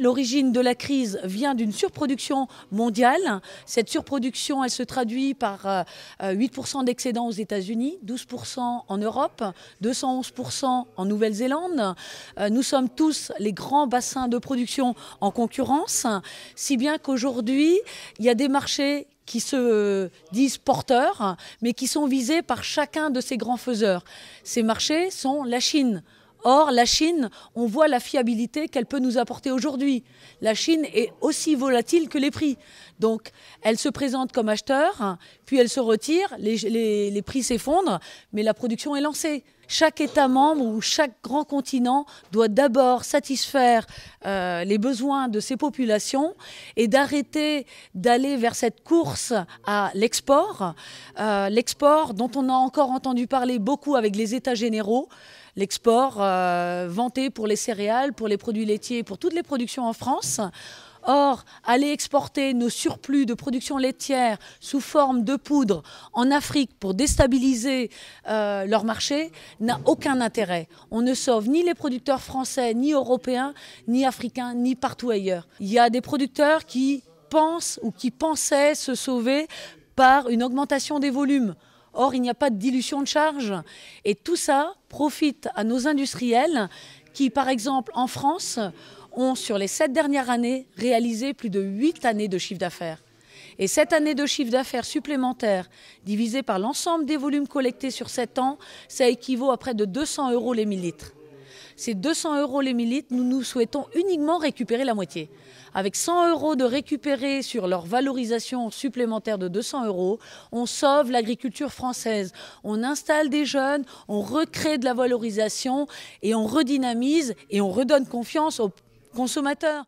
L'origine de la crise vient d'une surproduction mondiale. Cette surproduction, elle se traduit par 8% euh, euh, d'excédent aux États-Unis, 12% en Europe, 211% en Nouvelle-Zélande. Euh, nous sommes tous les grands bassins de production en concurrence, si bien qu'aujourd'hui, il y a des marchés qui se disent porteurs, mais qui sont visés par chacun de ces grands faiseurs. Ces marchés sont la Chine, Or, la Chine, on voit la fiabilité qu'elle peut nous apporter aujourd'hui. La Chine est aussi volatile que les prix. Donc, elle se présente comme acheteur, puis elle se retire, les, prix s'effondrent, mais la production est lancée. Chaque État membre ou chaque grand continent doit d'abord satisfaire euh, les besoins de ses populations et d'arrêter d'aller vers cette course à l'export, euh, l'export dont on a encore entendu parler beaucoup avec les États généraux l'export euh, vanté pour les céréales, pour les produits laitiers, pour toutes les productions en France. Or, aller exporter nos surplus de production laitière sous forme de poudre en Afrique pour déstabiliser euh, leur marché n'a aucun intérêt. On ne sauve ni les producteurs français, ni européens, ni africains, ni partout ailleurs. Il y a des producteurs qui pensent ou qui pensaient se sauver par une augmentation des volumes. Or, il n'y a pas de dilution de charge. Et tout ça profite à nos industriels qui, par exemple, en France, ont, sur les sept dernières années, réalisé plus de huit années de chiffre d'affaires. Et cette année de chiffre d'affaires supplémentaire, divisé par l'ensemble des volumes collectés sur sept ans, ça équivaut à près de 200 euros les millilitres. C'est 200 euros les milites, nous nous souhaitons uniquement récupérer la moitié. Avec 100 euros de récupérer sur leur valorisation supplémentaire de 200 euros, on sauve l'agriculture française. On installe des jeunes, on recrée de la valorisation et on redynamise et on redonne confiance aux consommateurs.